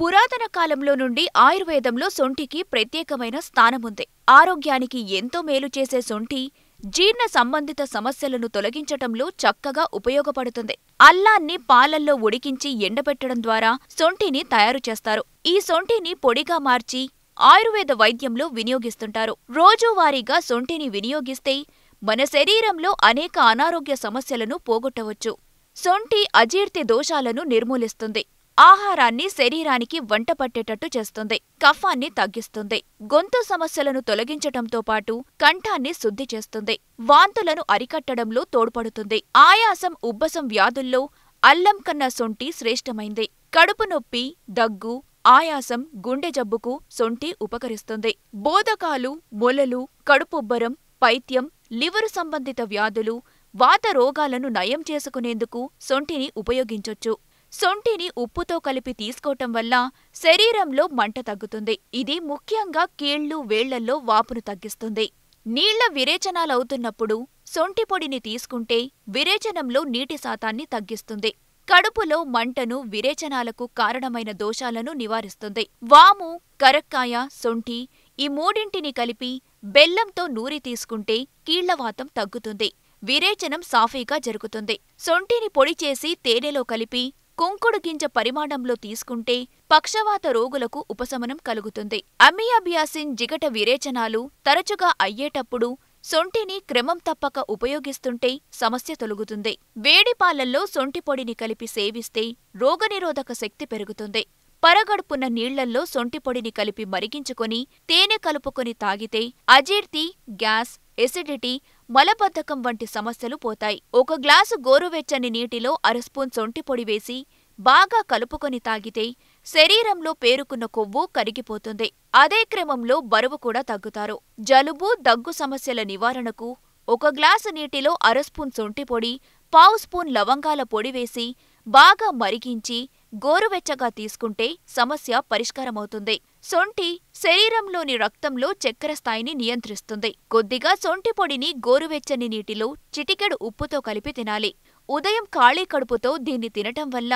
పురాతన కాలంలో నుండి ఆయుర్వేదంలో సొంటికి ప్రత్యేకమైన స్థానముంది ఆరోగ్యానికి ఎంతో మేలు చేసే సొంటి జీర్ణ సంబంధిత సమస్యలను తొలగించటంలో చక్కగా ఉపయోగపడుతుంది అల్లాన్ని పాలల్లో ఉడికించి ఎండబెట్టడం ద్వారా సొంటిని తయారు చేస్తారు ఈ సొంటిని పొడిగా మార్చి ఆయుర్వేద వైద్యంలో వినియోగిస్తుంటారు రోజువారీగా శొంఠిని వినియోగిస్తే మన శరీరంలో అనేక అనారోగ్య సమస్యలను పోగొట్టవచ్చు సొంటి అజీర్తి దోషాలను నిర్మూలిస్తుంది ఆహారాన్ని శరీరానికి వంట పట్టేటట్టు చేస్తుంది కఫాన్ని తగ్గిస్తుంది గొంతు సమస్యలను తొలగించటంతో పాటు కంఠాన్ని శుద్ధి చేస్తుంది వాంతులను అరికట్టడంలో తోడ్పడుతుంది ఆయాసం ఉబ్బసం వ్యాధుల్లో అల్లం కన్నా సొంటి శ్రేష్టమైంది కడుపు నొప్పి దగ్గు ఆయాసం గుండె జబ్బుకు సొంటి ఉపకరిస్తుంది బోధకాలు మొలలు కడుపుబ్బరం పైత్యం లివరు సంబంధిత వ్యాధులు వాత రోగాలను నయం చేసుకునేందుకు సొంటిని ఉపయోగించొచ్చు సొంటిని ఉప్పుతో కలిపి తీసుకోవటం వల్ల శరీరంలో మంట తగ్గుతుంది ఇది ముఖ్యంగా కీళ్లు వేళ్లల్లో వాపును తగ్గిస్తుంది నీళ్ల విరేచనాలవుతున్నప్పుడు సొంటి పొడిని తీసుకుంటే విరేచనంలో నీటి శాతాన్ని తగ్గిస్తుంది కడుపులో మంటను విరేచనాలకు కారణమైన దోషాలను నివారిస్తుంది వాము కరక్కాయ సొంటి ఈ మూడింటిని కలిపి బెల్లంతో నూరి తీసుకుంటే కీళ్లవాతం తగ్గుతుంది విరేచనం సాఫీగా జరుగుతుంది సొంటిని పొడి చేసి తేనెలో కలిపి కుంకుడు గింజ పరిమాణంలో తీసుకుంటే పక్షవాత రోగులకు ఉపశమనం కలుగుతుంది అమియాబియాసిన్ జిగట విరేచనాలు తరచుగా అయ్యేటప్పుడు సొంటిని క్రమం తప్పక ఉపయోగిస్తుంటే సమస్య తొలుగుతుంది వేడిపాలల్లో సొంటి పొడిని కలిపి సేవిస్తే రోగనిరోధక శక్తి పెరుగుతుంది పరగడుపున్న నీళ్లల్లో సొంటి పొడిని కలిపి మరిగించుకొని తేనె కలుపుకొని తాగితే అజీర్తి గ్యాస్ ఎసిడిటీ మలబద్ధకం వంటి సమస్యలు పోతాయి ఒక గ్లాసు గోరువెచ్చని నీటిలో అరస్పూన్ పొడి వేసి బాగా కలుపుకొని తాగితే శరీరంలో పేరుకున్న కొవ్వు కరిగిపోతుంది అదే క్రమంలో బరువు కూడా తగ్గుతారు జలుబు దగ్గు సమస్యల నివారణకు ఒక గ్లాసు నీటిలో అరస్పూన్ పొడి పావు స్పూన్ లవంగాల పొడి వేసి బాగా మరిగించి గోరువెచ్చగా తీసుకుంటే సమస్య పరిష్కారమవుతుంది సొంటి శరీరంలోని రక్తంలో చక్కెర స్థాయిని నియంత్రిస్తుంది కొద్దిగా సొంటి పొడిని గోరువెచ్చని నీటిలో చిటికెడు ఉప్పుతో కలిపి తినాలి ఉదయం ఖాళీ కడుపుతో దీన్ని తినటం వల్ల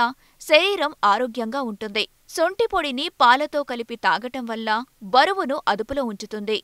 శరీరం ఆరోగ్యంగా ఉంటుంది సొంటి పొడిని పాలతో కలిపి తాగటం వల్ల బరువును అదుపులో ఉంచుతుంది